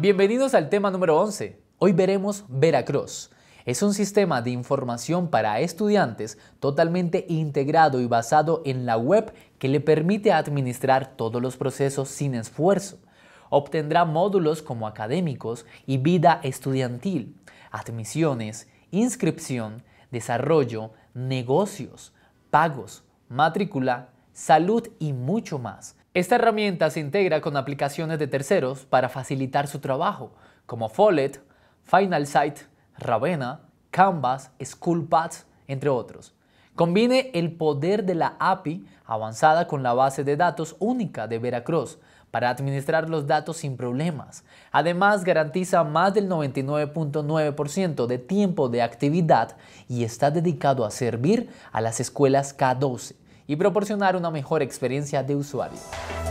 Bienvenidos al tema número 11. Hoy veremos Veracruz. Es un sistema de información para estudiantes totalmente integrado y basado en la web que le permite administrar todos los procesos sin esfuerzo. Obtendrá módulos como académicos y vida estudiantil, admisiones, inscripción, desarrollo, negocios, pagos, matrícula, salud y mucho más esta herramienta se integra con aplicaciones de terceros para facilitar su trabajo, como Follet, Final Sight, Ravena, Canvas, Schoolpads, entre otros. Combine el poder de la API avanzada con la base de datos única de Veracruz para administrar los datos sin problemas. Además, garantiza más del 99.9% de tiempo de actividad y está dedicado a servir a las escuelas K12 y proporcionar una mejor experiencia de usuario.